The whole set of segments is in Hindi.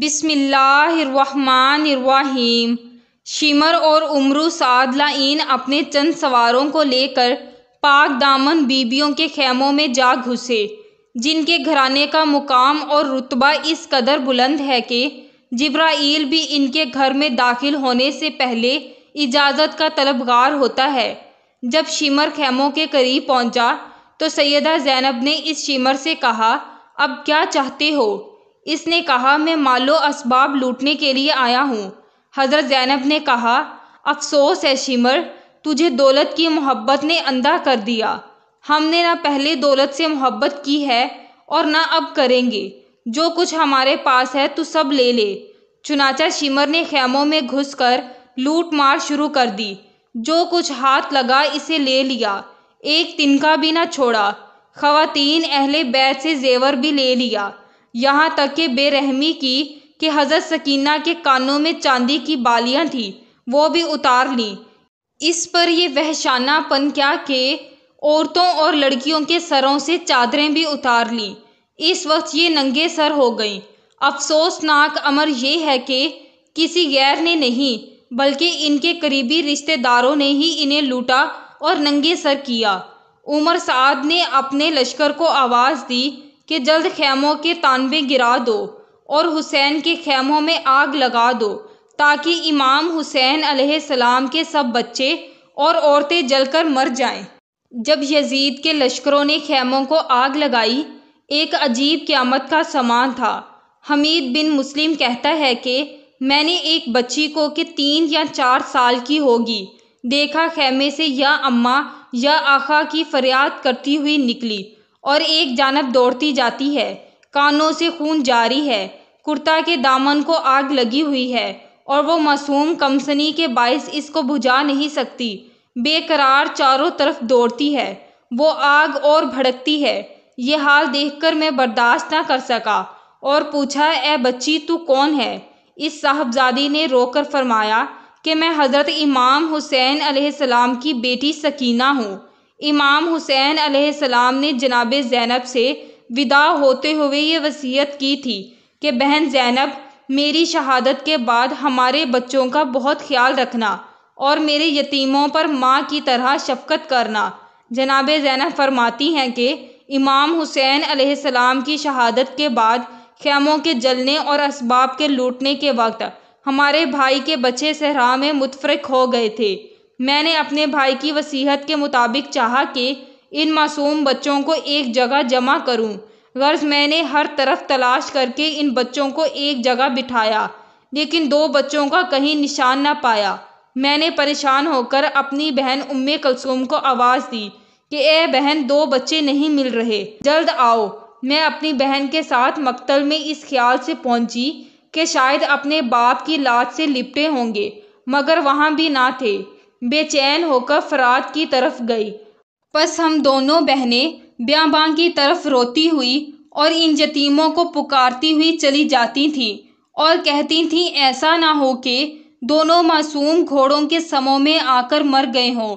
बिसमीम शिमर और उम्र साद लाइन अपने चंद सवारों को लेकर पाक दामन बीबियों के खेमों में जा घुसे जिनके घराने का मुकाम और रुतबा इस कदर बुलंद है कि जब्राइल भी इनके घर में दाखिल होने से पहले इजाज़त का तलबगार होता है जब शिमर खेमों के करीब पहुंचा तो सैदा जैनब ने इस शिमर से कहा अब क्या चाहते हो इसने कहा मैं मालो इसबाब लूटने के लिए आया हूँ हज़रत ज़ैनब ने कहा अफसोस है शिमर तुझे दौलत की मोहब्बत ने अंधा कर दिया हमने ना पहले दौलत से मोहब्बत की है और ना अब करेंगे जो कुछ हमारे पास है तू सब ले ले चुनाचा शिमर ने खेमों में घुसकर लूट मार शुरू कर दी जो कुछ हाथ लगा इसे ले लिया एक तिनका भी ना छोड़ा खवातीन अहले बैत से जेवर भी ले लिया यहाँ तक कि बेरहमी की कि हज़रत सकीना के कानों में चांदी की बालियाँ थीं वो भी उतार लीं इस पर ये वहशानापन क्या के औरतों और लड़कियों के सरों से चादरें भी उतार लीं इस वक्त ये नंगे सर हो गईं अफसोसनाक अमर ये है कि किसी गैर ने नहीं बल्कि इनके करीबी रिश्तेदारों ने ही इन्हें लूटा और नंगे सर किया उमर साद ने अपने लश्कर को आवाज़ दी कि जल्द खेमों के तानवे गिरा दो और हुसैन के खेमों में आग लगा दो ताकि इमाम हुसैन सलाम के सब बच्चे और औरतें जलकर मर जाएं। जब यजीद के लश्करों ने खेमों को आग लगाई एक अजीब क्यामत का समान था हमीद बिन मुस्लिम कहता है कि मैंने एक बच्ची को कि तीन या चार साल की होगी देखा खेमे से या अम्मा या आखा की फरियाद करती हुई निकली और एक जानब दौड़ती जाती है कानों से खून जारी है कुर्ता के दामन को आग लगी हुई है और वो मासूम कमसनी के बायस इसको बुझा नहीं सकती बेकरार चारों तरफ दौड़ती है वो आग और भड़कती है ये हाल देखकर मैं बर्दाश्त ना कर सका और पूछा ए बच्ची तू कौन है इस साहबजादी ने रोकर फरमाया कि मैं हज़रत इमाम हुसैन सलाम की बेटी सकीना हूँ इमाम हुसैन सलाम ने जनाब ज़ैनब से विदा होते हुए ये वसीयत की थी कि बहन ज़ैनब मेरी शहादत के बाद हमारे बच्चों का बहुत ख्याल रखना और मेरे यतीमों पर माँ की तरह शफकत करना जनाब ज़ैनब फरमाती हैं कि इमाम हुसैन सलाम की शहादत के बाद खेमों के जलने और इसबाब के लूटने के वक्त हमारे भाई के बच्चे सहरा में मुतफरक हो गए थे मैंने अपने भाई की वसीहत के मुताबिक चाहा कि इन मासूम बच्चों को एक जगह जमा करूं गर्ज मैंने हर तरफ तलाश करके इन बच्चों को एक जगह बिठाया लेकिन दो बच्चों का कहीं निशान ना पाया मैंने परेशान होकर अपनी बहन उम्मे कलसूम को आवाज़ दी कि ए बहन दो बच्चे नहीं मिल रहे जल्द आओ मैं अपनी बहन के साथ मकतल में इस ख्याल से पहुंची कि शायद अपने बाप की लात से लिपटे होंगे मगर वहाँ भी ना थे बेचैन होकर फ़रात की तरफ गई बस हम दोनों बहनें ब्याबां की तरफ रोती हुई और इन यतीमों को पुकारती हुई चली जाती थीं और कहती थी ऐसा ना हो कि दोनों मासूम घोड़ों के समों में आकर मर गए हों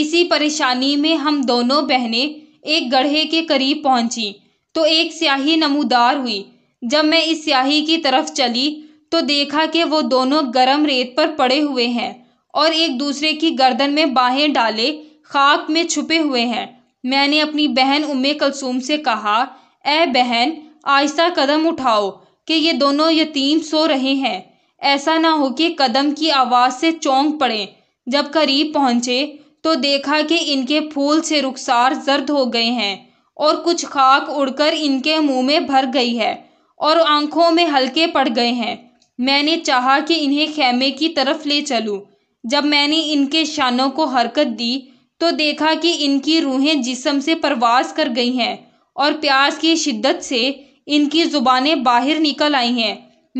इसी परेशानी में हम दोनों बहनें एक गढ़े के करीब पहुंची तो एक स्याही नमूदार हुई जब मैं इस स्याही की तरफ चली तो देखा कि वो दोनों गर्म रेत पर पड़े हुए हैं और एक दूसरे की गर्दन में बाहें डाले खाक में छुपे हुए हैं मैंने अपनी बहन उम्मे कलसूम से कहा ए बहन आहिस्ता कदम उठाओ कि ये दोनों यतीम सो रहे हैं ऐसा ना हो कि कदम की आवाज़ से चौंक पड़े जब करीब पहुँचे तो देखा कि इनके फूल से रुखसार जर्द हो गए हैं और कुछ खाक उड़कर इनके मुंह में भर गई है और आंखों में हल्के पड़ गए हैं मैंने चाहा कि इन्हें खेमे की तरफ ले चलूं जब मैंने इनके शानों को हरकत दी तो देखा कि इनकी रूहें जिसम से परवास कर गई हैं और प्यास की शिद्दत से इनकी ज़ुबानें बाहर निकल आई हैं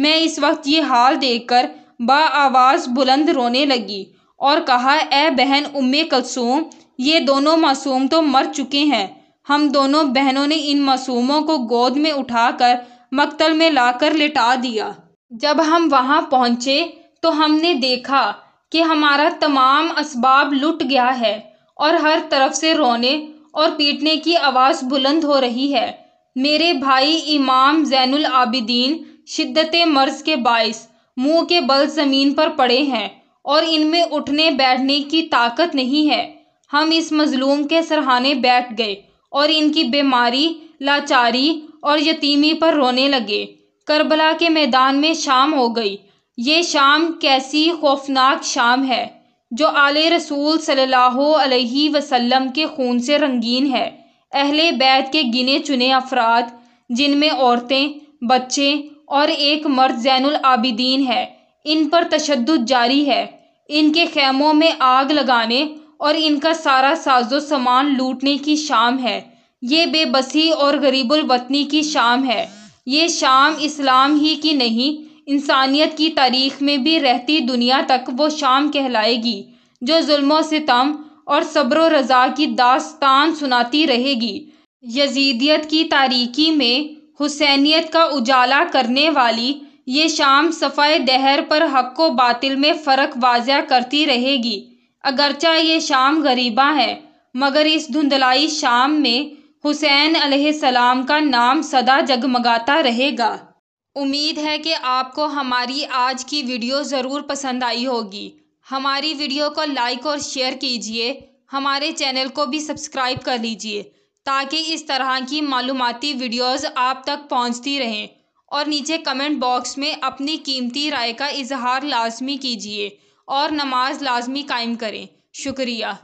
मैं इस वक्त ये हाल देखकर आवाज़ बुलंद रोने लगी और कहा ए बहन उम्म कलसूम ये दोनों मासूम तो मर चुके हैं हम दोनों बहनों ने इन मासूमों को गोद में उठाकर मकतल में लाकर लिटा दिया जब हम वहाँ पहुँचे तो हमने देखा कि हमारा तमाम इसबाब लुट गया है और हर तरफ से रोने और पीटने की आवाज़ बुलंद हो रही है मेरे भाई इमाम जैनुल आबिदीन शिद्दत मर्ज के बायस मुंह के बल ज़मीन पर पड़े हैं और इनमें उठने बैठने की ताकत नहीं है हम इस मज़लूम के सरहाने बैठ गए और इनकी बीमारी लाचारी और यतीमी पर रोने लगे करबला के मैदान में शाम हो गई ये शाम कैसी खौफनाक शाम है जो आले रसूल सल्लल्लाहु अलैहि वसल्लम के खून से रंगीन है अहले बैत के गिने चुने अफराद जिनमें औरतें बच्चे और एक मर्द जैनुल आबिदीन है इन पर तशद जारी है इनके खेमों में आग लगाने और इनका सारा साजो सामान लूटने की शाम है ये बेबसी और गरीबुल वतनी की शाम है ये शाम इस्लाम ही की नहीं इंसानियत की तारीख में भी रहती दुनिया तक वो शाम कहलाएगी जो जुल्म सितम और सब्र रज़ा की दास्तान सुनाती रहेगी यजीदियत की तारीखी में हुसैनियत का उजाला करने वाली ये शाम सफ़ाए दहर पर हक व बातिल में फ़र्क वाजिया करती रहेगी अगरचा ये शाम गरीबा है मगर इस धुंधलाई शाम में हुसैन सलाम का नाम सदा जगमगाता रहेगा उम्मीद है कि आपको हमारी आज की वीडियो ज़रूर पसंद आई होगी हमारी वीडियो को लाइक और शेयर कीजिए हमारे चैनल को भी सब्सक्राइब कर लीजिए ताकि इस तरह की मालूमती वीडियोस आप तक पहुंचती रहें और नीचे कमेंट बॉक्स में अपनी कीमती राय का इजहार लाजमी कीजिए और नमाज लाजमी कायम करें शुक्रिया